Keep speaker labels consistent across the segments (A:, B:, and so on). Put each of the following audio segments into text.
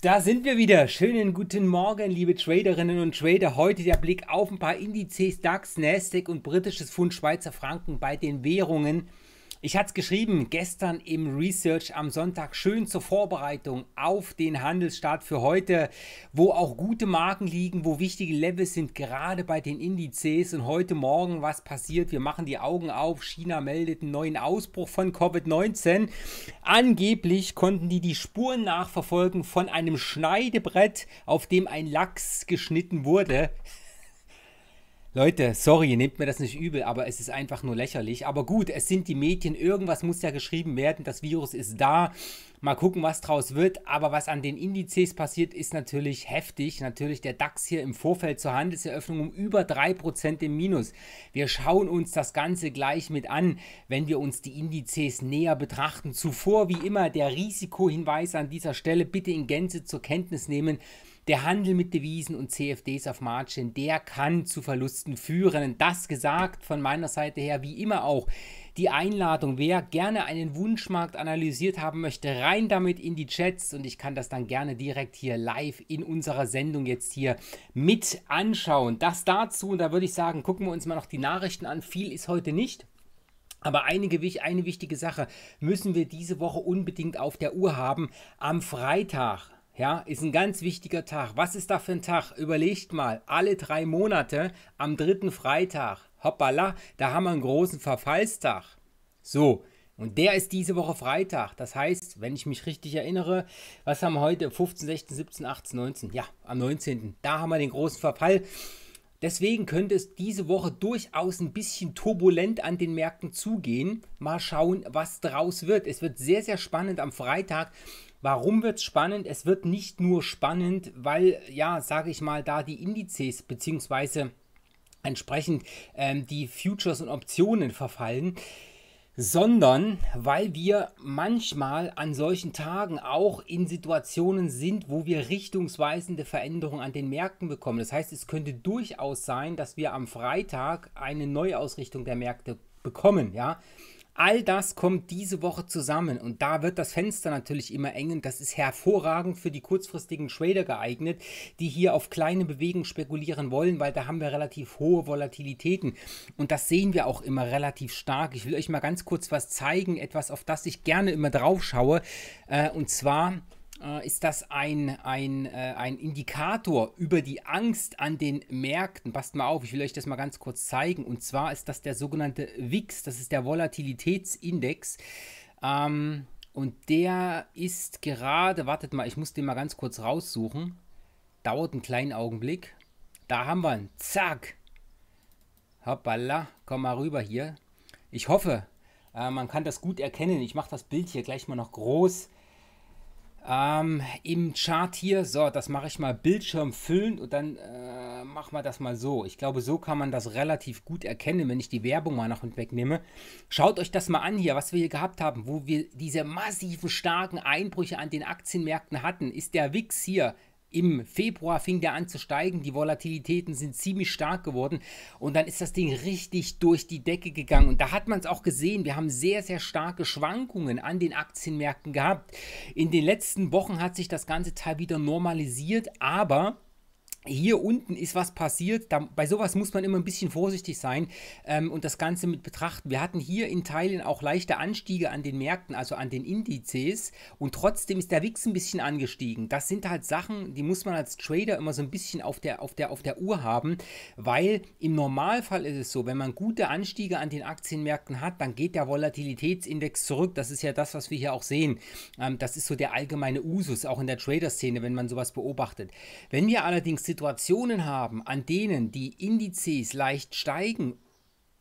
A: Da sind wir wieder. Schönen guten Morgen, liebe Traderinnen und Trader. Heute der Blick auf ein paar Indizes DAX, Nasdaq und britisches Pfund Schweizer Franken bei den Währungen. Ich hatte es geschrieben, gestern im Research am Sonntag, schön zur Vorbereitung auf den Handelsstart für heute, wo auch gute Marken liegen, wo wichtige Levels sind, gerade bei den Indizes. Und heute Morgen, was passiert? Wir machen die Augen auf. China meldet einen neuen Ausbruch von Covid-19. Angeblich konnten die die Spuren nachverfolgen von einem Schneidebrett, auf dem ein Lachs geschnitten wurde. Leute, sorry, nehmt mir das nicht übel, aber es ist einfach nur lächerlich. Aber gut, es sind die Medien, irgendwas muss ja geschrieben werden, das Virus ist da. Mal gucken, was draus wird. Aber was an den Indizes passiert, ist natürlich heftig. Natürlich der DAX hier im Vorfeld zur Handelseröffnung um über 3% im Minus. Wir schauen uns das Ganze gleich mit an, wenn wir uns die Indizes näher betrachten. Zuvor, wie immer, der Risikohinweis an dieser Stelle bitte in Gänze zur Kenntnis nehmen der Handel mit Devisen und CFDs auf Margin, der kann zu Verlusten führen. Und das gesagt von meiner Seite her, wie immer auch, die Einladung, wer gerne einen Wunschmarkt analysiert haben möchte, rein damit in die Chats und ich kann das dann gerne direkt hier live in unserer Sendung jetzt hier mit anschauen. Das dazu und da würde ich sagen, gucken wir uns mal noch die Nachrichten an. Viel ist heute nicht. Aber einige, eine wichtige Sache müssen wir diese Woche unbedingt auf der Uhr haben. Am Freitag, ja, ist ein ganz wichtiger Tag. Was ist da für ein Tag? Überlegt mal, alle drei Monate am dritten Freitag. Hoppala, da haben wir einen großen Verfallstag. So, und der ist diese Woche Freitag. Das heißt, wenn ich mich richtig erinnere, was haben wir heute? 15, 16, 17, 18, 19. Ja, am 19. Da haben wir den großen Verfall. Deswegen könnte es diese Woche durchaus ein bisschen turbulent an den Märkten zugehen. Mal schauen, was draus wird. Es wird sehr, sehr spannend am Freitag, Warum wird es spannend? Es wird nicht nur spannend, weil, ja, sage ich mal, da die Indizes bzw. entsprechend ähm, die Futures und Optionen verfallen sondern weil wir manchmal an solchen Tagen auch in Situationen sind, wo wir richtungsweisende Veränderungen an den Märkten bekommen. Das heißt, es könnte durchaus sein, dass wir am Freitag eine Neuausrichtung der Märkte bekommen, ja. All das kommt diese Woche zusammen und da wird das Fenster natürlich immer eng und das ist hervorragend für die kurzfristigen Trader geeignet, die hier auf kleine Bewegungen spekulieren wollen, weil da haben wir relativ hohe Volatilitäten und das sehen wir auch immer relativ stark. Ich will euch mal ganz kurz was zeigen, etwas auf das ich gerne immer drauf schaue äh, und zwar äh, ist das ein, ein, äh, ein Indikator über die Angst an den Märkten. Passt mal auf, ich will euch das mal ganz kurz zeigen. Und zwar ist das der sogenannte VIX, das ist der Volatilitätsindex. Ähm, und der ist gerade, wartet mal, ich muss den mal ganz kurz raussuchen. Dauert einen kleinen Augenblick. Da haben wir ihn. Zack. Hoppala, komm mal rüber hier. Ich hoffe, äh, man kann das gut erkennen. Ich mache das Bild hier gleich mal noch groß ähm, Im Chart hier, so, das mache ich mal Bildschirm füllen und dann äh, machen wir das mal so. Ich glaube, so kann man das relativ gut erkennen, wenn ich die Werbung mal nach und weg nehme. Schaut euch das mal an hier, was wir hier gehabt haben, wo wir diese massiven, starken Einbrüche an den Aktienmärkten hatten. Ist der WIX hier im Februar fing der an zu steigen, die Volatilitäten sind ziemlich stark geworden und dann ist das Ding richtig durch die Decke gegangen und da hat man es auch gesehen, wir haben sehr, sehr starke Schwankungen an den Aktienmärkten gehabt. In den letzten Wochen hat sich das ganze Teil wieder normalisiert, aber hier unten ist was passiert. Da, bei sowas muss man immer ein bisschen vorsichtig sein ähm, und das Ganze mit betrachten. Wir hatten hier in Teilen auch leichte Anstiege an den Märkten, also an den Indizes und trotzdem ist der WIX ein bisschen angestiegen. Das sind halt Sachen, die muss man als Trader immer so ein bisschen auf der, auf der, auf der Uhr haben, weil im Normalfall ist es so, wenn man gute Anstiege an den Aktienmärkten hat, dann geht der Volatilitätsindex zurück. Das ist ja das, was wir hier auch sehen. Ähm, das ist so der allgemeine Usus, auch in der Trader-Szene, wenn man sowas beobachtet. Wenn wir allerdings sitzen, Situationen haben, an denen die Indizes leicht steigen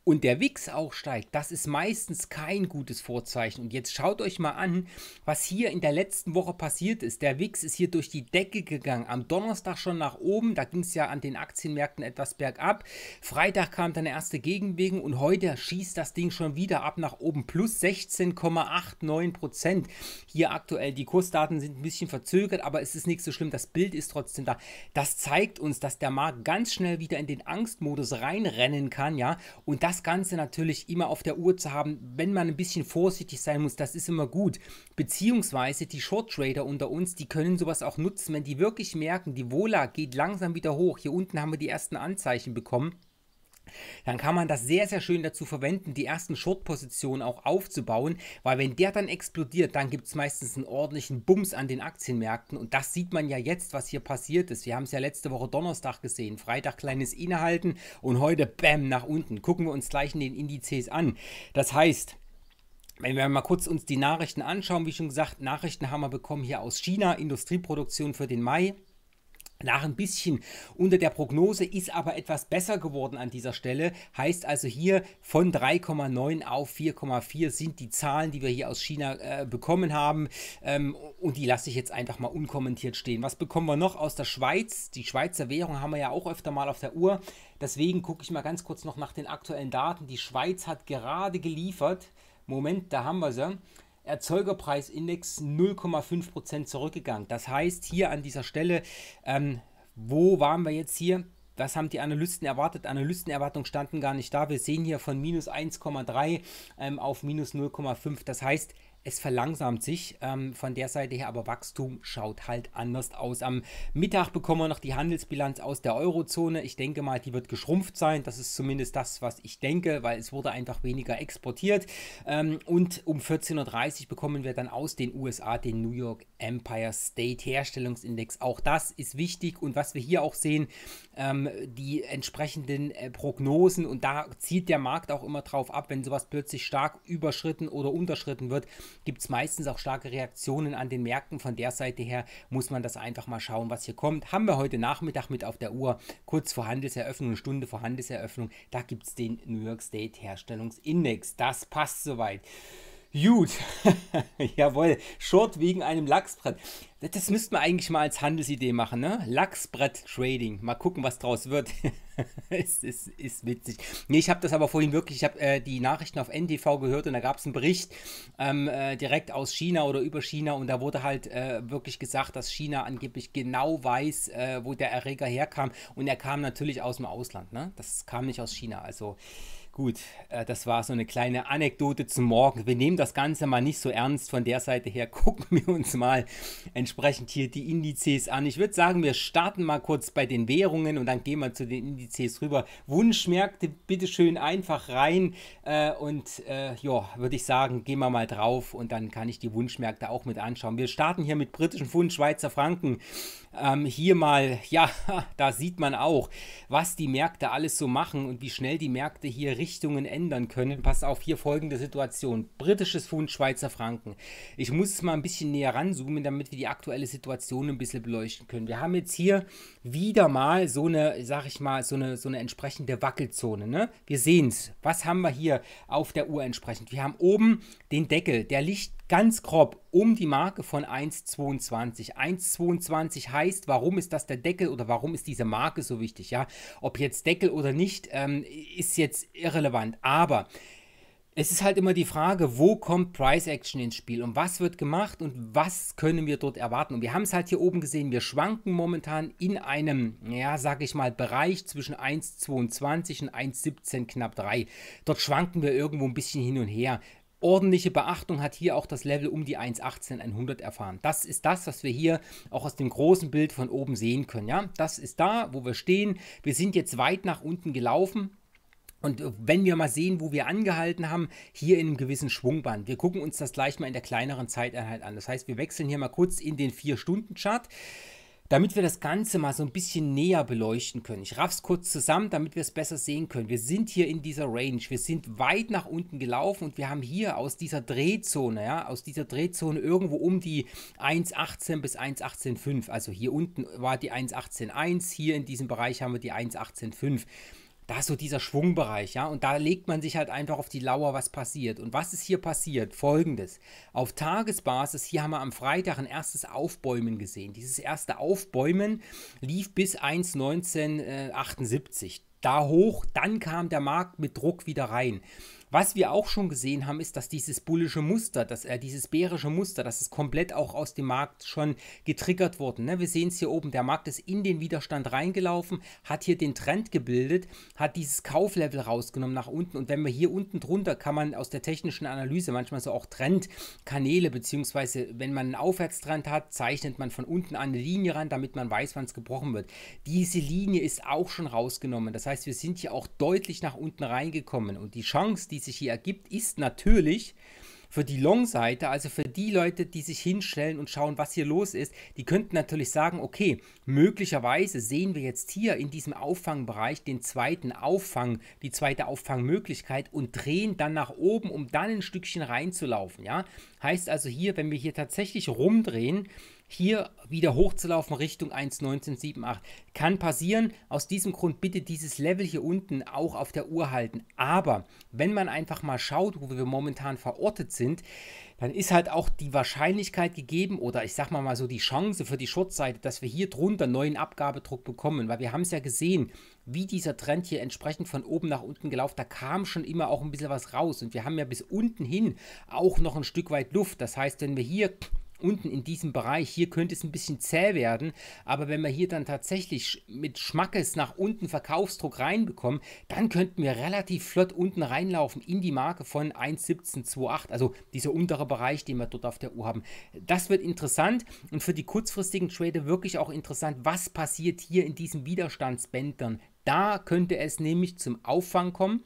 A: und der Wix auch steigt, das ist meistens kein gutes Vorzeichen. Und jetzt schaut euch mal an, was hier in der letzten Woche passiert ist. Der Wix ist hier durch die Decke gegangen. Am Donnerstag schon nach oben, da ging es ja an den Aktienmärkten etwas bergab. Freitag kam dann der erste Gegenwegen und heute schießt das Ding schon wieder ab nach oben. Plus 16,89 Prozent. Hier aktuell, die Kursdaten sind ein bisschen verzögert, aber es ist nicht so schlimm. Das Bild ist trotzdem da. Das zeigt uns, dass der Markt ganz schnell wieder in den Angstmodus reinrennen kann, ja. Und das das Ganze natürlich immer auf der Uhr zu haben, wenn man ein bisschen vorsichtig sein muss, das ist immer gut. Beziehungsweise die Short Trader unter uns, die können sowas auch nutzen, wenn die wirklich merken, die Vola geht langsam wieder hoch. Hier unten haben wir die ersten Anzeichen bekommen dann kann man das sehr, sehr schön dazu verwenden, die ersten Short-Positionen auch aufzubauen, weil wenn der dann explodiert, dann gibt es meistens einen ordentlichen Bums an den Aktienmärkten und das sieht man ja jetzt, was hier passiert ist. Wir haben es ja letzte Woche Donnerstag gesehen, Freitag kleines Innehalten und heute Bäm nach unten. Gucken wir uns gleich in den Indizes an. Das heißt, wenn wir mal kurz uns die Nachrichten anschauen, wie schon gesagt, Nachrichten haben wir bekommen hier aus China, Industrieproduktion für den Mai nach ein bisschen unter der Prognose ist aber etwas besser geworden an dieser Stelle. Heißt also hier von 3,9 auf 4,4 sind die Zahlen, die wir hier aus China äh, bekommen haben. Ähm, und die lasse ich jetzt einfach mal unkommentiert stehen. Was bekommen wir noch aus der Schweiz? Die Schweizer Währung haben wir ja auch öfter mal auf der Uhr. Deswegen gucke ich mal ganz kurz noch nach den aktuellen Daten. Die Schweiz hat gerade geliefert. Moment, da haben wir sie. Erzeugerpreisindex 0,5% zurückgegangen. Das heißt, hier an dieser Stelle, ähm, wo waren wir jetzt hier? Was haben die Analysten erwartet. Analystenerwartungen standen gar nicht da. Wir sehen hier von minus 1,3 ähm, auf minus 0,5. Das heißt, es verlangsamt sich ähm, von der Seite her, aber Wachstum schaut halt anders aus. Am Mittag bekommen wir noch die Handelsbilanz aus der Eurozone. Ich denke mal, die wird geschrumpft sein. Das ist zumindest das, was ich denke, weil es wurde einfach weniger exportiert. Ähm, und um 14.30 Uhr bekommen wir dann aus den USA den New York Empire State Herstellungsindex. Auch das ist wichtig und was wir hier auch sehen, ähm, die entsprechenden äh, Prognosen und da zieht der Markt auch immer drauf ab, wenn sowas plötzlich stark überschritten oder unterschritten wird gibt es meistens auch starke Reaktionen an den Märkten. Von der Seite her muss man das einfach mal schauen, was hier kommt. Haben wir heute Nachmittag mit auf der Uhr, kurz vor Handelseröffnung, eine Stunde vor Handelseröffnung, da gibt es den New York State Herstellungsindex. Das passt soweit. Gut, jawohl, Short wegen einem Lachsbrett. Das müssten wir eigentlich mal als Handelsidee machen, ne? Lachsbrett-Trading. Mal gucken, was draus wird. es ist, ist, witzig. Nee, ich habe das aber vorhin wirklich, ich habe äh, die Nachrichten auf NTV gehört und da gab es einen Bericht ähm, äh, direkt aus China oder über China und da wurde halt äh, wirklich gesagt, dass China angeblich genau weiß, äh, wo der Erreger herkam und er kam natürlich aus dem Ausland, ne? Das kam nicht aus China, also... Gut, äh, das war so eine kleine Anekdote zum Morgen. Wir nehmen das Ganze mal nicht so ernst. Von der Seite her gucken wir uns mal entsprechend hier die Indizes an. Ich würde sagen, wir starten mal kurz bei den Währungen und dann gehen wir zu den Indizes rüber. Wunschmärkte bitte schön einfach rein äh, und äh, ja, würde ich sagen, gehen wir mal drauf und dann kann ich die Wunschmärkte auch mit anschauen. Wir starten hier mit britischen Pfund, Schweizer Franken. Ähm, hier mal, ja, da sieht man auch, was die Märkte alles so machen und wie schnell die Märkte hier richtig Richtungen ändern können. Pass auf, hier folgende Situation. Britisches Pfund, Schweizer Franken. Ich muss es mal ein bisschen näher ranzoomen, damit wir die aktuelle Situation ein bisschen beleuchten können. Wir haben jetzt hier wieder mal so eine, sag ich mal, so eine, so eine entsprechende Wackelzone. Ne? Wir sehen es. Was haben wir hier auf der Uhr entsprechend? Wir haben oben den Deckel, der Licht ganz grob um die Marke von 1,22. 1,22 heißt, warum ist das der Deckel oder warum ist diese Marke so wichtig? Ja, ob jetzt Deckel oder nicht, ähm, ist jetzt irrelevant. Aber es ist halt immer die Frage, wo kommt Price Action ins Spiel und was wird gemacht und was können wir dort erwarten? Und wir haben es halt hier oben gesehen, wir schwanken momentan in einem, ja, sag ich mal, Bereich zwischen 1,22 und 1,17 knapp 3. Dort schwanken wir irgendwo ein bisschen hin und her ordentliche Beachtung hat hier auch das Level um die 1.18.100 erfahren. Das ist das, was wir hier auch aus dem großen Bild von oben sehen können. Ja? Das ist da, wo wir stehen. Wir sind jetzt weit nach unten gelaufen. Und äh, wenn wir mal sehen, wo wir angehalten haben, hier in einem gewissen Schwungband. Wir gucken uns das gleich mal in der kleineren Zeiteinheit an. Das heißt, wir wechseln hier mal kurz in den 4-Stunden-Chart damit wir das Ganze mal so ein bisschen näher beleuchten können. Ich raff's kurz zusammen, damit wir es besser sehen können. Wir sind hier in dieser Range, wir sind weit nach unten gelaufen und wir haben hier aus dieser Drehzone, ja, aus dieser Drehzone irgendwo um die 1,18 bis 1,185. Also hier unten war die 1,181, hier in diesem Bereich haben wir die 1,185 da ist so dieser Schwungbereich, ja, und da legt man sich halt einfach auf die Lauer, was passiert. Und was ist hier passiert? Folgendes. Auf Tagesbasis, hier haben wir am Freitag ein erstes Aufbäumen gesehen. Dieses erste Aufbäumen lief bis 1,1978. Äh, da hoch, dann kam der Markt mit Druck wieder rein. Was wir auch schon gesehen haben, ist, dass dieses bullische Muster, dass, äh, dieses bärische Muster, das ist komplett auch aus dem Markt schon getriggert worden. Ne? Wir sehen es hier oben, der Markt ist in den Widerstand reingelaufen, hat hier den Trend gebildet, hat dieses Kauflevel rausgenommen nach unten und wenn wir hier unten drunter, kann man aus der technischen Analyse manchmal so auch Trendkanäle, beziehungsweise wenn man einen Aufwärtstrend hat, zeichnet man von unten eine Linie ran, damit man weiß, wann es gebrochen wird. Diese Linie ist auch schon rausgenommen, das heißt, wir sind hier auch deutlich nach unten reingekommen und die Chance, die die sich hier ergibt, ist natürlich für die Long-Seite, also für die Leute, die sich hinstellen und schauen, was hier los ist, die könnten natürlich sagen, okay, möglicherweise sehen wir jetzt hier in diesem Auffangbereich den zweiten Auffang, die zweite Auffangmöglichkeit und drehen dann nach oben, um dann ein Stückchen reinzulaufen, ja? Heißt also hier, wenn wir hier tatsächlich rumdrehen, hier wieder hochzulaufen Richtung 1,1978. Kann passieren. Aus diesem Grund bitte dieses Level hier unten auch auf der Uhr halten. Aber wenn man einfach mal schaut, wo wir momentan verortet sind, dann ist halt auch die Wahrscheinlichkeit gegeben oder ich sag mal mal so die Chance für die Shortseite, dass wir hier drunter neuen Abgabedruck bekommen, weil wir haben es ja gesehen, wie dieser Trend hier entsprechend von oben nach unten gelaufen, da kam schon immer auch ein bisschen was raus und wir haben ja bis unten hin auch noch ein Stück weit Luft. Das heißt, wenn wir hier unten in diesem Bereich, hier könnte es ein bisschen zäh werden, aber wenn wir hier dann tatsächlich mit Schmackes nach unten Verkaufsdruck reinbekommen, dann könnten wir relativ flott unten reinlaufen in die Marke von 1,1728, also dieser untere Bereich, den wir dort auf der Uhr haben. Das wird interessant und für die kurzfristigen Trader wirklich auch interessant, was passiert hier in diesen Widerstandsbändern. Da könnte es nämlich zum Auffang kommen.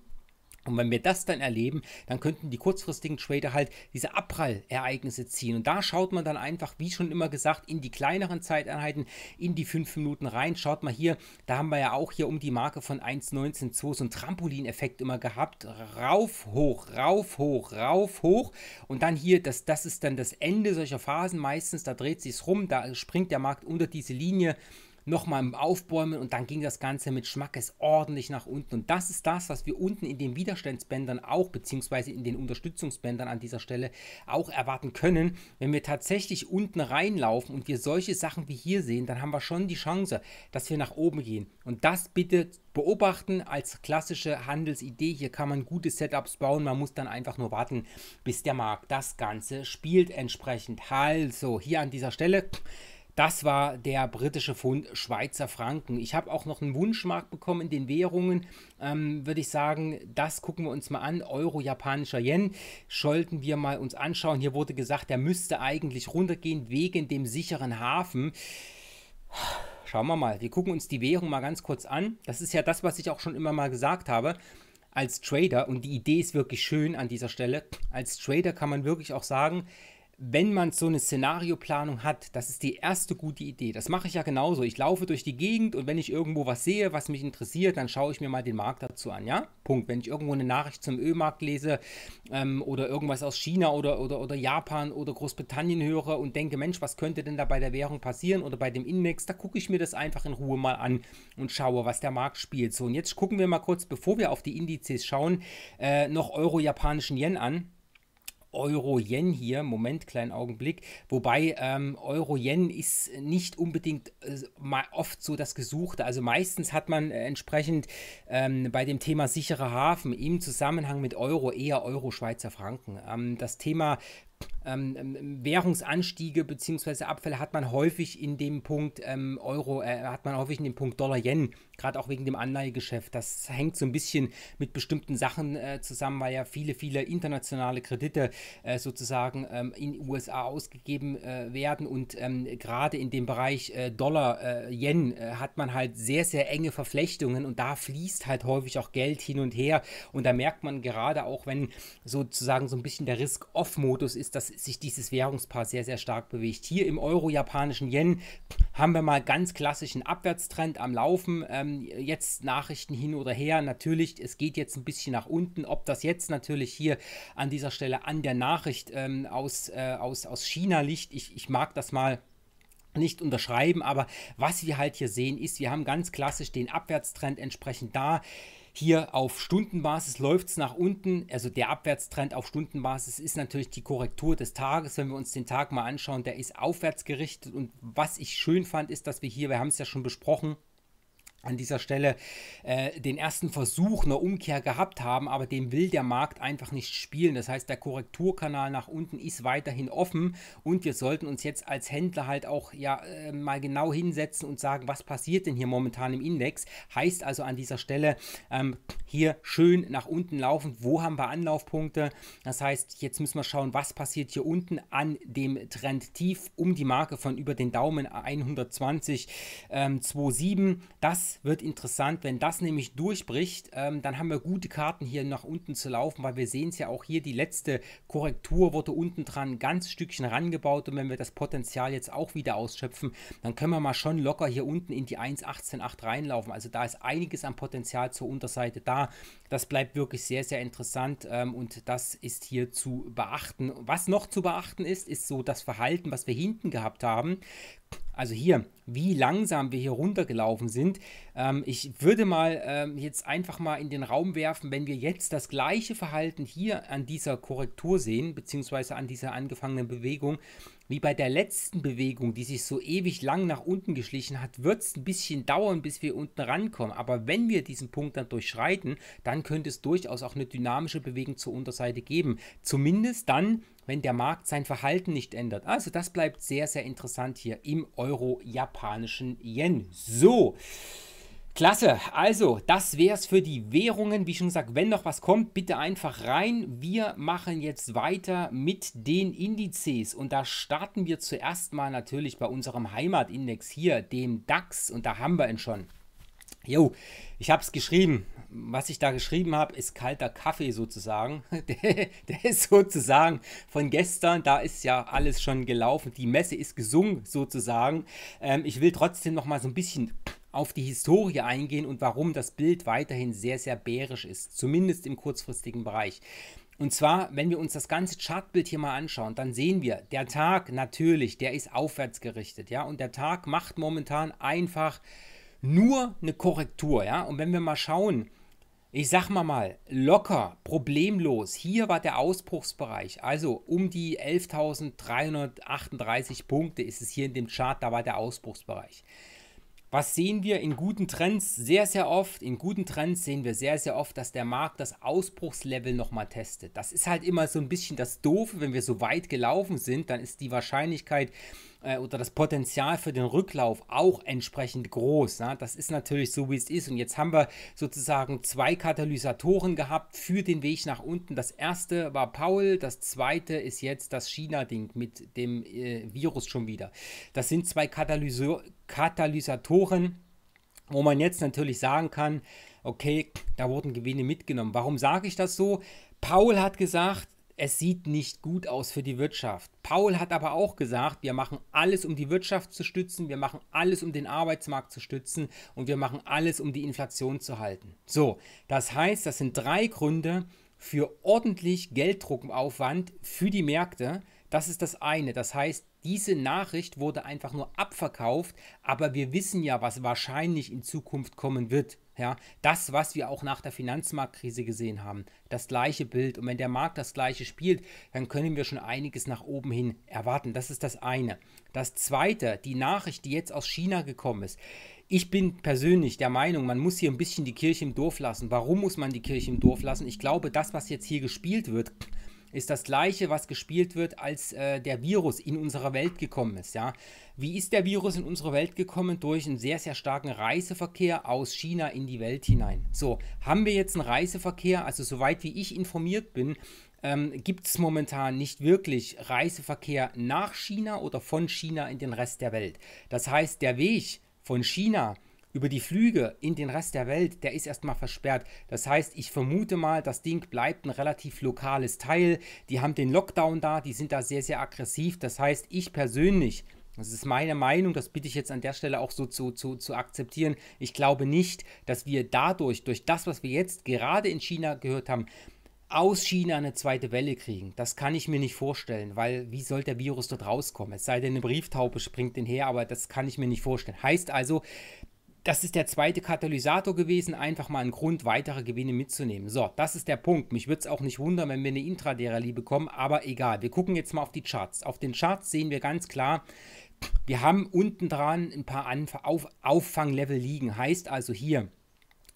A: Und wenn wir das dann erleben, dann könnten die kurzfristigen Trader halt diese Abprallereignisse ziehen. Und da schaut man dann einfach, wie schon immer gesagt, in die kleineren Zeiteinheiten, in die 5 Minuten rein. Schaut mal hier, da haben wir ja auch hier um die Marke von 1,19,2 so einen Trampolineffekt immer gehabt. Rauf, hoch, rauf, hoch, rauf, hoch. Und dann hier, das, das ist dann das Ende solcher Phasen meistens. Da dreht sich es rum, da springt der Markt unter diese Linie nochmal aufbäumen und dann ging das Ganze mit Schmackes ordentlich nach unten. Und das ist das, was wir unten in den Widerstandsbändern auch, beziehungsweise in den Unterstützungsbändern an dieser Stelle auch erwarten können. Wenn wir tatsächlich unten reinlaufen und wir solche Sachen wie hier sehen, dann haben wir schon die Chance, dass wir nach oben gehen. Und das bitte beobachten als klassische Handelsidee. Hier kann man gute Setups bauen, man muss dann einfach nur warten, bis der Markt das Ganze spielt entsprechend. Also hier an dieser Stelle das war der britische Pfund Schweizer Franken. Ich habe auch noch einen Wunschmarkt bekommen in den Währungen. Ähm, Würde ich sagen, das gucken wir uns mal an. Euro, japanischer Yen, sollten wir mal uns anschauen. Hier wurde gesagt, der müsste eigentlich runtergehen wegen dem sicheren Hafen. Schauen wir mal. Wir gucken uns die Währung mal ganz kurz an. Das ist ja das, was ich auch schon immer mal gesagt habe als Trader, und die Idee ist wirklich schön an dieser Stelle, als Trader kann man wirklich auch sagen, wenn man so eine Szenarioplanung hat, das ist die erste gute Idee. Das mache ich ja genauso. Ich laufe durch die Gegend und wenn ich irgendwo was sehe, was mich interessiert, dann schaue ich mir mal den Markt dazu an, ja? Punkt. Wenn ich irgendwo eine Nachricht zum Ölmarkt lese ähm, oder irgendwas aus China oder, oder, oder Japan oder Großbritannien höre und denke, Mensch, was könnte denn da bei der Währung passieren oder bei dem Index, da gucke ich mir das einfach in Ruhe mal an und schaue, was der Markt spielt. So, und jetzt gucken wir mal kurz, bevor wir auf die Indizes schauen, äh, noch Euro-Japanischen Yen an. Euro-Yen hier. Moment, kleinen Augenblick. Wobei ähm, Euro-Yen ist nicht unbedingt äh, oft so das Gesuchte. Also meistens hat man äh, entsprechend ähm, bei dem Thema sichere Hafen im Zusammenhang mit Euro eher Euro-Schweizer Franken. Ähm, das Thema ähm, Währungsanstiege bzw. Abfälle hat man häufig in dem Punkt ähm, Euro, äh, hat man häufig in dem Punkt Dollar-Yen gerade auch wegen dem Anleihegeschäft. Das hängt so ein bisschen mit bestimmten Sachen äh, zusammen, weil ja viele, viele internationale Kredite äh, sozusagen ähm, in USA ausgegeben äh, werden und ähm, gerade in dem Bereich äh, Dollar, äh, Yen äh, hat man halt sehr, sehr enge Verflechtungen und da fließt halt häufig auch Geld hin und her und da merkt man gerade auch, wenn sozusagen so ein bisschen der Risk-Off-Modus ist, dass sich dieses Währungspaar sehr, sehr stark bewegt. Hier im Euro-japanischen Yen haben wir mal ganz klassischen Abwärtstrend am Laufen. Ähm, ähm, jetzt Nachrichten hin oder her. Natürlich, es geht jetzt ein bisschen nach unten. Ob das jetzt natürlich hier an dieser Stelle an der Nachricht ähm, aus, äh, aus, aus China liegt, ich, ich mag das mal nicht unterschreiben, aber was wir halt hier sehen, ist, wir haben ganz klassisch den Abwärtstrend entsprechend da. Hier auf Stundenbasis läuft es nach unten. Also der Abwärtstrend auf Stundenbasis ist natürlich die Korrektur des Tages. Wenn wir uns den Tag mal anschauen, der ist aufwärts gerichtet. Und was ich schön fand, ist, dass wir hier, wir haben es ja schon besprochen, an dieser Stelle äh, den ersten Versuch einer Umkehr gehabt haben, aber dem will der Markt einfach nicht spielen. Das heißt, der Korrekturkanal nach unten ist weiterhin offen und wir sollten uns jetzt als Händler halt auch ja äh, mal genau hinsetzen und sagen, was passiert denn hier momentan im Index? Heißt also an dieser Stelle ähm, hier schön nach unten laufen. wo haben wir Anlaufpunkte? Das heißt, jetzt müssen wir schauen, was passiert hier unten an dem Trend tief um die Marke von über den Daumen 120,27. Ähm, 2,7. das wird interessant. Wenn das nämlich durchbricht, ähm, dann haben wir gute Karten hier nach unten zu laufen, weil wir sehen es ja auch hier, die letzte Korrektur wurde unten dran ganz Stückchen rangebaut und wenn wir das Potenzial jetzt auch wieder ausschöpfen, dann können wir mal schon locker hier unten in die 1,188 reinlaufen. Also da ist einiges an Potenzial zur Unterseite da. Das bleibt wirklich sehr, sehr interessant ähm, und das ist hier zu beachten. Was noch zu beachten ist, ist so das Verhalten, was wir hinten gehabt haben. Also hier, wie langsam wir hier runtergelaufen sind, ähm, ich würde mal ähm, jetzt einfach mal in den Raum werfen, wenn wir jetzt das gleiche Verhalten hier an dieser Korrektur sehen, beziehungsweise an dieser angefangenen Bewegung, wie bei der letzten Bewegung, die sich so ewig lang nach unten geschlichen hat, wird es ein bisschen dauern, bis wir unten rankommen. Aber wenn wir diesen Punkt dann durchschreiten, dann könnte es durchaus auch eine dynamische Bewegung zur Unterseite geben. Zumindest dann, wenn der Markt sein Verhalten nicht ändert. Also das bleibt sehr, sehr interessant hier im euro-japanischen Yen. So. Klasse, also das wäre es für die Währungen. Wie schon gesagt, wenn noch was kommt, bitte einfach rein. Wir machen jetzt weiter mit den Indizes und da starten wir zuerst mal natürlich bei unserem Heimatindex hier, dem DAX und da haben wir ihn schon. Jo, ich habe es geschrieben. Was ich da geschrieben habe, ist kalter Kaffee sozusagen. Der, ist sozusagen von gestern, da ist ja alles schon gelaufen. Die Messe ist gesungen sozusagen. Ähm, ich will trotzdem noch mal so ein bisschen auf die Historie eingehen und warum das Bild weiterhin sehr, sehr bärisch ist, zumindest im kurzfristigen Bereich. Und zwar, wenn wir uns das ganze Chartbild hier mal anschauen, dann sehen wir, der Tag natürlich, der ist aufwärts gerichtet, ja, und der Tag macht momentan einfach nur eine Korrektur, ja, und wenn wir mal schauen, ich sag mal mal, locker, problemlos, hier war der Ausbruchsbereich, also um die 11.338 Punkte ist es hier in dem Chart, da war der Ausbruchsbereich. Was sehen wir in guten Trends sehr, sehr oft? In guten Trends sehen wir sehr, sehr oft, dass der Markt das Ausbruchslevel nochmal testet. Das ist halt immer so ein bisschen das Doofe, wenn wir so weit gelaufen sind, dann ist die Wahrscheinlichkeit, äh, oder das Potenzial für den Rücklauf auch entsprechend groß. Ne? Das ist natürlich so, wie es ist. Und jetzt haben wir sozusagen zwei Katalysatoren gehabt für den Weg nach unten. Das erste war Paul, das zweite ist jetzt das China-Ding mit dem äh, Virus schon wieder. Das sind zwei Katalys Katalysatoren, wo man jetzt natürlich sagen kann, okay, da wurden Gewinne mitgenommen. Warum sage ich das so? Paul hat gesagt, es sieht nicht gut aus für die Wirtschaft. Paul hat aber auch gesagt, wir machen alles, um die Wirtschaft zu stützen, wir machen alles, um den Arbeitsmarkt zu stützen und wir machen alles, um die Inflation zu halten. So, das heißt, das sind drei Gründe für ordentlich Gelddruckaufwand für die Märkte. Das ist das eine. Das heißt, diese Nachricht wurde einfach nur abverkauft, aber wir wissen ja, was wahrscheinlich in Zukunft kommen wird. Ja, das, was wir auch nach der Finanzmarktkrise gesehen haben, das gleiche Bild. Und wenn der Markt das gleiche spielt, dann können wir schon einiges nach oben hin erwarten. Das ist das eine. Das zweite, die Nachricht, die jetzt aus China gekommen ist. Ich bin persönlich der Meinung, man muss hier ein bisschen die Kirche im Dorf lassen. Warum muss man die Kirche im Dorf lassen? Ich glaube, das, was jetzt hier gespielt wird, ist das gleiche, was gespielt wird, als äh, der Virus in unsere Welt gekommen ist. Ja? Wie ist der Virus in unsere Welt gekommen? Durch einen sehr, sehr starken Reiseverkehr aus China in die Welt hinein. So, haben wir jetzt einen Reiseverkehr? Also soweit wie ich informiert bin, ähm, gibt es momentan nicht wirklich Reiseverkehr nach China oder von China in den Rest der Welt. Das heißt, der Weg von China über die Flüge in den Rest der Welt, der ist erstmal versperrt. Das heißt, ich vermute mal, das Ding bleibt ein relativ lokales Teil. Die haben den Lockdown da, die sind da sehr, sehr aggressiv. Das heißt, ich persönlich das ist meine Meinung, das bitte ich jetzt an der Stelle auch so zu, zu, zu akzeptieren. Ich glaube nicht, dass wir dadurch, durch das, was wir jetzt gerade in China gehört haben, aus China eine zweite Welle kriegen. Das kann ich mir nicht vorstellen, weil wie soll der Virus dort rauskommen? Es sei denn, eine Brieftaube springt den her, aber das kann ich mir nicht vorstellen. Heißt also, das ist der zweite Katalysator gewesen, einfach mal ein Grund, weitere Gewinne mitzunehmen. So, das ist der Punkt. Mich würde es auch nicht wundern, wenn wir eine intraday bekommen, aber egal. Wir gucken jetzt mal auf die Charts. Auf den Charts sehen wir ganz klar, wir haben unten dran ein paar Anf Auf Auffanglevel liegen. Heißt also hier,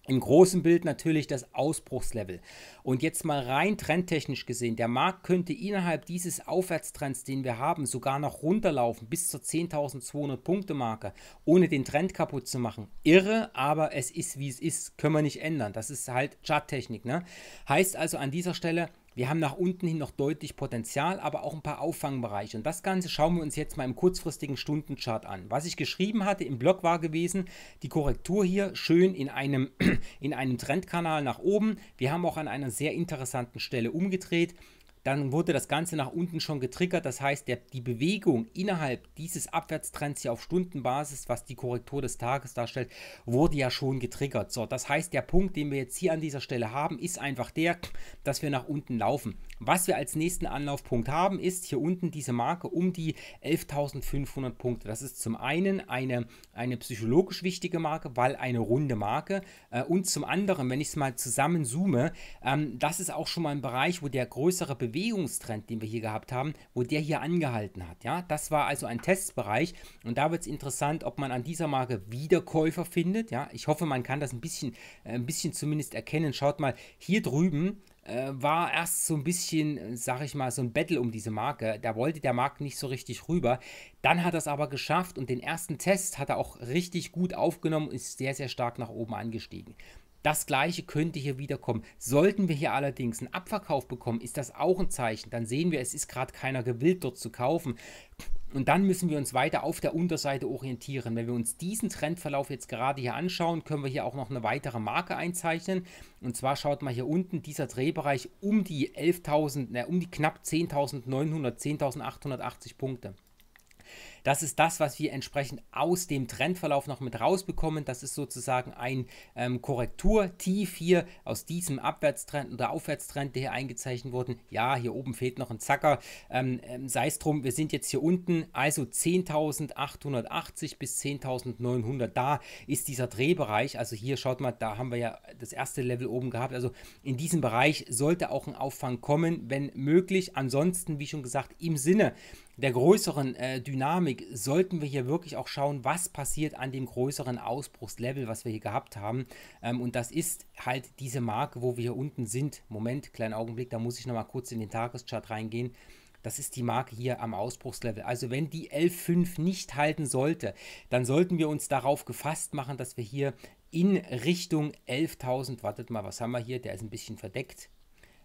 A: im großen Bild natürlich das Ausbruchslevel. Und jetzt mal rein trendtechnisch gesehen, der Markt könnte innerhalb dieses Aufwärtstrends, den wir haben, sogar noch runterlaufen bis zur 10.200 Punkte Marke, ohne den Trend kaputt zu machen. Irre, aber es ist wie es ist, können wir nicht ändern. Das ist halt Charttechnik. Ne? Heißt also an dieser Stelle, wir haben nach unten hin noch deutlich Potenzial, aber auch ein paar Auffangbereiche. Und das Ganze schauen wir uns jetzt mal im kurzfristigen Stundenchart an. Was ich geschrieben hatte im Blog war gewesen, die Korrektur hier schön in einem, in einem Trendkanal nach oben. Wir haben auch an einer sehr interessanten Stelle umgedreht dann wurde das Ganze nach unten schon getriggert. Das heißt, der, die Bewegung innerhalb dieses Abwärtstrends hier auf Stundenbasis, was die Korrektur des Tages darstellt, wurde ja schon getriggert. So, das heißt, der Punkt, den wir jetzt hier an dieser Stelle haben, ist einfach der, dass wir nach unten laufen. Was wir als nächsten Anlaufpunkt haben, ist hier unten diese Marke um die 11.500 Punkte. Das ist zum einen eine, eine psychologisch wichtige Marke, weil eine runde Marke. Äh, und zum anderen, wenn ich es mal zusammenzoome, ähm, das ist auch schon mal ein Bereich, wo der größere Bewegung Bewegungstrend, den wir hier gehabt haben, wo der hier angehalten hat. Ja, das war also ein Testbereich und da wird es interessant, ob man an dieser Marke wieder Käufer findet. Ja, ich hoffe, man kann das ein bisschen, äh, ein bisschen zumindest erkennen. Schaut mal, hier drüben äh, war erst so ein bisschen, äh, sag ich mal, so ein Battle um diese Marke. Da wollte der Markt nicht so richtig rüber. Dann hat er es aber geschafft und den ersten Test hat er auch richtig gut aufgenommen, und ist sehr, sehr stark nach oben angestiegen. Das gleiche könnte hier wiederkommen. Sollten wir hier allerdings einen Abverkauf bekommen, ist das auch ein Zeichen. Dann sehen wir, es ist gerade keiner gewillt, dort zu kaufen. Und dann müssen wir uns weiter auf der Unterseite orientieren. Wenn wir uns diesen Trendverlauf jetzt gerade hier anschauen, können wir hier auch noch eine weitere Marke einzeichnen. Und zwar schaut mal hier unten, dieser Drehbereich um die 11.000, äh, um die knapp 10.900, 10.880 Punkte. Das ist das, was wir entsprechend aus dem Trendverlauf noch mit rausbekommen. Das ist sozusagen ein ähm, Korrekturtief hier aus diesem Abwärtstrend oder Aufwärtstrend, der hier eingezeichnet wurde. Ja, hier oben fehlt noch ein Zacker. Ähm, ähm Sei es drum, wir sind jetzt hier unten, also 10.880 bis 10.900. Da ist dieser Drehbereich. Also hier schaut mal, da haben wir ja das erste Level oben gehabt. Also in diesem Bereich sollte auch ein Auffang kommen, wenn möglich. Ansonsten, wie schon gesagt, im Sinne der größeren äh, Dynamik Augenblick sollten wir hier wirklich auch schauen, was passiert an dem größeren Ausbruchslevel, was wir hier gehabt haben. Ähm, und das ist halt diese Marke, wo wir hier unten sind. Moment, kleinen Augenblick, da muss ich nochmal kurz in den Tageschart reingehen. Das ist die Marke hier am Ausbruchslevel. Also wenn die 11.5 nicht halten sollte, dann sollten wir uns darauf gefasst machen, dass wir hier in Richtung 11.000, wartet mal, was haben wir hier? Der ist ein bisschen verdeckt.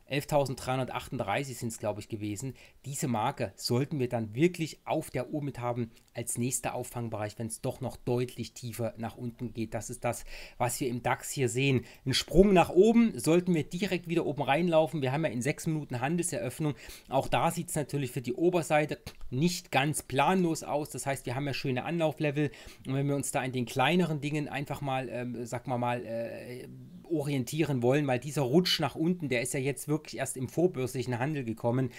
A: 11.338 sind es, glaube ich, gewesen. Diese Marke sollten wir dann wirklich auf der Uhr mit haben als nächster Auffangbereich, wenn es doch noch deutlich tiefer nach unten geht. Das ist das, was wir im DAX hier sehen. Ein Sprung nach oben sollten wir direkt wieder oben reinlaufen. Wir haben ja in sechs Minuten Handelseröffnung. Auch da sieht es natürlich für die Oberseite nicht ganz planlos aus. Das heißt, wir haben ja schöne Anlauflevel. Und wenn wir uns da in den kleineren Dingen einfach mal, ähm, sag mal äh, orientieren wollen, weil dieser Rutsch nach unten, der ist ja jetzt wirklich wirklich erst im vorbörslichen Handel gekommen,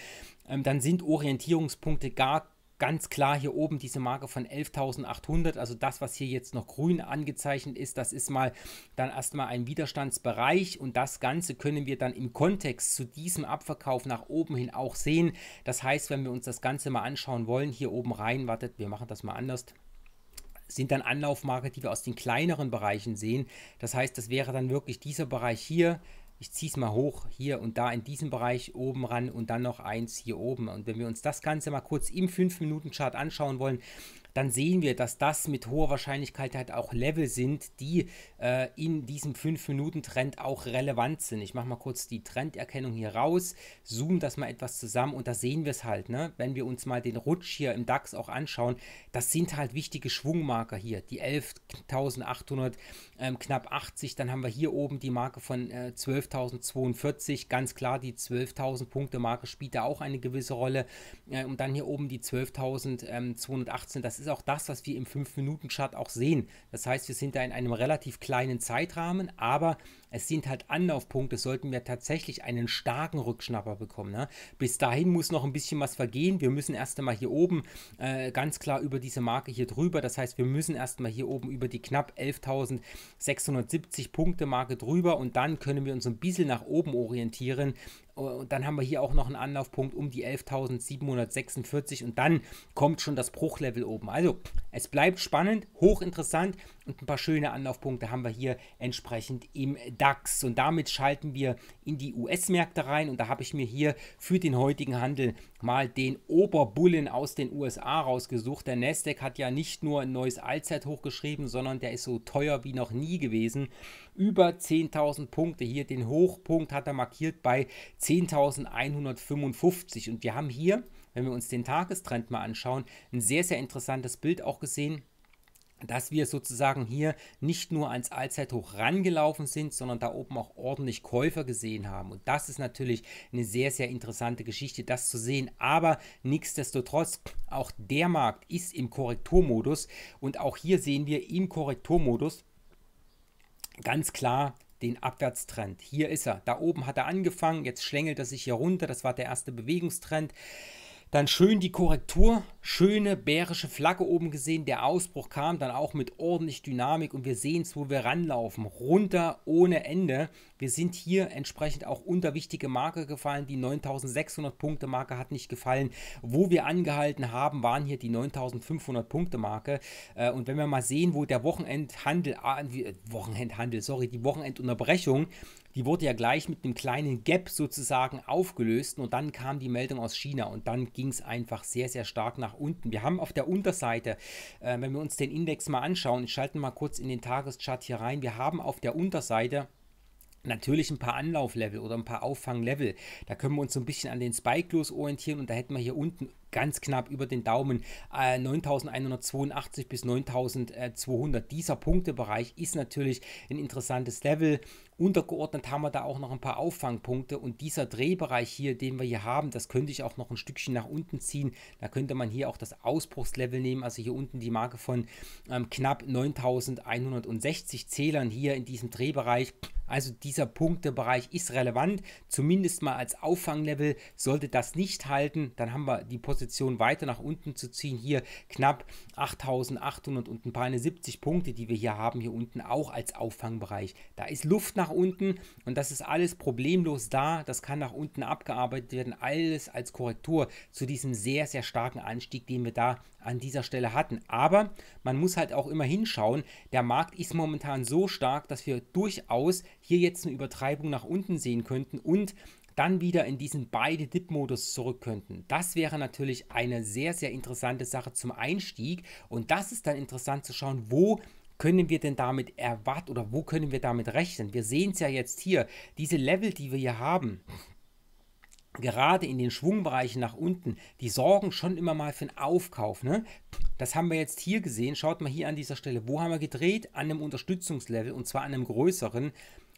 A: ähm, dann sind Orientierungspunkte gar ganz klar hier oben diese Marke von 11.800, also das, was hier jetzt noch grün angezeichnet ist, das ist mal dann erstmal ein Widerstandsbereich und das Ganze können wir dann im Kontext zu diesem Abverkauf nach oben hin auch sehen. Das heißt, wenn wir uns das Ganze mal anschauen wollen, hier oben rein, wartet, wir machen das mal anders sind dann Anlaufmarke, die wir aus den kleineren Bereichen sehen. Das heißt, das wäre dann wirklich dieser Bereich hier, ich ziehe es mal hoch hier und da in diesem Bereich oben ran und dann noch eins hier oben. Und wenn wir uns das Ganze mal kurz im 5-Minuten-Chart anschauen wollen, dann sehen wir, dass das mit hoher Wahrscheinlichkeit halt auch Level sind, die äh, in diesem 5-Minuten-Trend auch relevant sind. Ich mache mal kurz die Trenderkennung hier raus, zoome das mal etwas zusammen und da sehen wir es halt, ne? wenn wir uns mal den Rutsch hier im DAX auch anschauen, das sind halt wichtige Schwungmarker hier, die 11.800, ähm, knapp 80, dann haben wir hier oben die Marke von äh, 12.042, ganz klar die 12.000 Punkte Marke spielt da auch eine gewisse Rolle äh, und dann hier oben die 12.218, ähm, das ist ist auch das, was wir im 5-Minuten-Chart auch sehen. Das heißt, wir sind da in einem relativ kleinen Zeitrahmen, aber es sind halt Anlaufpunkte, sollten wir tatsächlich einen starken Rückschnapper bekommen. Ne? Bis dahin muss noch ein bisschen was vergehen. Wir müssen erst einmal hier oben äh, ganz klar über diese Marke hier drüber. Das heißt, wir müssen erst einmal hier oben über die knapp 11.670 Punkte Marke drüber und dann können wir uns ein bisschen nach oben orientieren. Und dann haben wir hier auch noch einen Anlaufpunkt um die 11.746 und dann kommt schon das Bruchlevel oben. Also es bleibt spannend, hochinteressant und ein paar schöne Anlaufpunkte haben wir hier entsprechend im DAX. Und damit schalten wir in die US-Märkte rein und da habe ich mir hier für den heutigen Handel mal den Oberbullen aus den USA rausgesucht. Der Nasdaq hat ja nicht nur ein neues Allzeithoch geschrieben, sondern der ist so teuer wie noch nie gewesen über 10.000 Punkte. Hier den Hochpunkt hat er markiert bei 10.155. Und wir haben hier, wenn wir uns den Tagestrend mal anschauen, ein sehr, sehr interessantes Bild auch gesehen dass wir sozusagen hier nicht nur ans Allzeithoch rangelaufen sind, sondern da oben auch ordentlich Käufer gesehen haben. Und das ist natürlich eine sehr, sehr interessante Geschichte, das zu sehen. Aber nichtsdestotrotz, auch der Markt ist im Korrekturmodus. Und auch hier sehen wir im Korrekturmodus, ganz klar den Abwärtstrend. Hier ist er. Da oben hat er angefangen, jetzt schlängelt er sich hier runter. Das war der erste Bewegungstrend. Dann schön die Korrektur, schöne bärische Flagge oben gesehen. Der Ausbruch kam dann auch mit ordentlich Dynamik und wir sehen es, wo wir ranlaufen. Runter ohne Ende. Wir sind hier entsprechend auch unter wichtige Marke gefallen. Die 9600 Punkte Marke hat nicht gefallen. Wo wir angehalten haben, waren hier die 9500 Punkte Marke. Äh, und wenn wir mal sehen, wo der Wochenendhandel, ah, Wochenendhandel, sorry, die Wochenendunterbrechung die wurde ja gleich mit einem kleinen Gap sozusagen aufgelöst und dann kam die Meldung aus China und dann ging es einfach sehr, sehr stark nach unten. Wir haben auf der Unterseite, äh, wenn wir uns den Index mal anschauen, ich schalte mal kurz in den Tageschart hier rein, wir haben auf der Unterseite natürlich ein paar Anlauflevel oder ein paar Auffanglevel. Da können wir uns so ein bisschen an den Spike-Los orientieren und da hätten wir hier unten ganz knapp über den Daumen. Äh, 9182 bis 9200. Dieser Punktebereich ist natürlich ein interessantes Level. Untergeordnet haben wir da auch noch ein paar Auffangpunkte und dieser Drehbereich hier, den wir hier haben, das könnte ich auch noch ein Stückchen nach unten ziehen. Da könnte man hier auch das Ausbruchslevel nehmen, also hier unten die Marke von ähm, knapp 9160 Zählern hier in diesem Drehbereich. Also dieser Punktebereich ist relevant, zumindest mal als Auffanglevel. Sollte das nicht halten, dann haben wir die Position Position weiter nach unten zu ziehen. Hier knapp 8800 und ein paar eine 70 Punkte, die wir hier haben, hier unten auch als Auffangbereich. Da ist Luft nach unten und das ist alles problemlos da. Das kann nach unten abgearbeitet werden. Alles als Korrektur zu diesem sehr, sehr starken Anstieg, den wir da an dieser Stelle hatten. Aber man muss halt auch immer hinschauen, der Markt ist momentan so stark, dass wir durchaus hier jetzt eine Übertreibung nach unten sehen könnten und dann wieder in diesen beide Dip-Modus zurück könnten. Das wäre natürlich eine sehr, sehr interessante Sache zum Einstieg. Und das ist dann interessant zu schauen, wo können wir denn damit erwarten oder wo können wir damit rechnen? Wir sehen es ja jetzt hier, diese Level, die wir hier haben, gerade in den Schwungbereichen nach unten, die sorgen schon immer mal für einen Aufkauf. Ne? Das haben wir jetzt hier gesehen. Schaut mal hier an dieser Stelle. Wo haben wir gedreht? An einem Unterstützungslevel und zwar an einem größeren.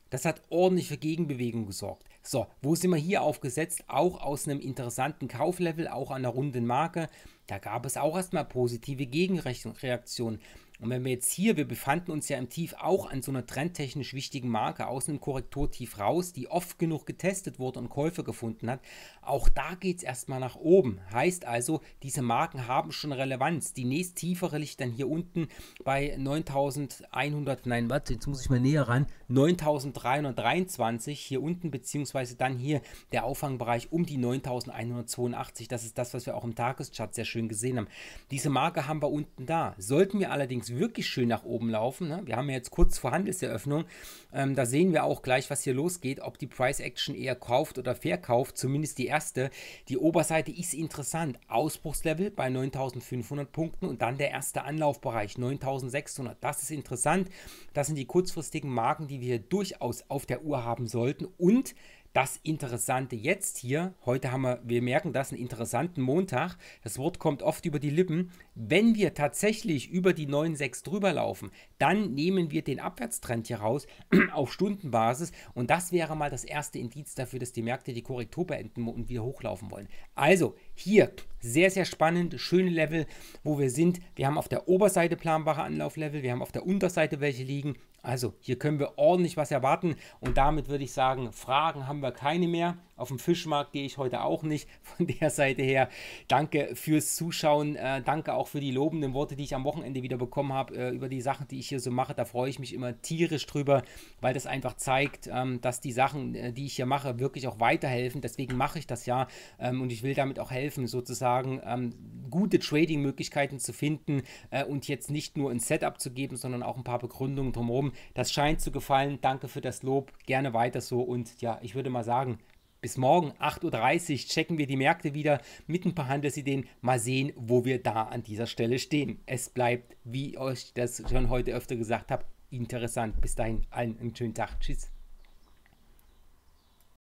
A: Das hat ordentlich für Gegenbewegung gesorgt. So, wo sind wir hier aufgesetzt? Auch aus einem interessanten Kauflevel, auch an der runden Marke. Da gab es auch erstmal positive Gegenreaktionen. Und wenn wir jetzt hier, wir befanden uns ja im Tief auch an so einer trendtechnisch wichtigen Marke aus einem Korrekturtief raus, die oft genug getestet wurde und Käufe gefunden hat, auch da geht es erstmal nach oben. Heißt also, diese Marken haben schon Relevanz. Die nächst tiefere liegt dann hier unten bei 9100, nein, warte, jetzt muss ich mal näher ran, 9323 hier unten, beziehungsweise dann hier der Auffangbereich um die 9182. Das ist das, was wir auch im Tageschart sehr schön gesehen haben. Diese Marke haben wir unten da. Sollten wir allerdings übrigens wirklich schön nach oben laufen. Ne? Wir haben ja jetzt kurz vor Handelseröffnung. Ähm, da sehen wir auch gleich, was hier losgeht, ob die Price Action eher kauft oder verkauft, zumindest die erste. Die Oberseite ist interessant. Ausbruchslevel bei 9500 Punkten und dann der erste Anlaufbereich 9600. Das ist interessant. Das sind die kurzfristigen Marken, die wir durchaus auf der Uhr haben sollten. Und das Interessante jetzt hier, heute haben wir, wir merken das, einen interessanten Montag, das Wort kommt oft über die Lippen, wenn wir tatsächlich über die 9,6 drüber laufen, dann nehmen wir den Abwärtstrend hier raus auf Stundenbasis und das wäre mal das erste Indiz dafür, dass die Märkte die Korrektur beenden und wieder hochlaufen wollen. Also hier sehr, sehr spannend, schöne Level, wo wir sind. Wir haben auf der Oberseite planbare Anlauflevel, wir haben auf der Unterseite welche liegen. Also hier können wir ordentlich was erwarten und damit würde ich sagen, Fragen haben wir keine mehr. Auf dem Fischmarkt gehe ich heute auch nicht. Von der Seite her, danke fürs Zuschauen. Äh, danke auch für die lobenden Worte, die ich am Wochenende wieder bekommen habe, äh, über die Sachen, die ich hier so mache. Da freue ich mich immer tierisch drüber, weil das einfach zeigt, ähm, dass die Sachen, äh, die ich hier mache, wirklich auch weiterhelfen. Deswegen mache ich das ja ähm, und ich will damit auch helfen, sozusagen ähm, gute Trading-Möglichkeiten zu finden äh, und jetzt nicht nur ein Setup zu geben, sondern auch ein paar Begründungen drumherum. Das scheint zu gefallen. Danke für das Lob. Gerne weiter so und ja, ich würde mal sagen, bis morgen 8.30 Uhr checken wir die Märkte wieder mit ein paar Handelsideen. Mal sehen, wo wir da an dieser Stelle stehen. Es bleibt, wie euch das schon heute öfter gesagt habe, interessant. Bis dahin allen einen schönen Tag. Tschüss.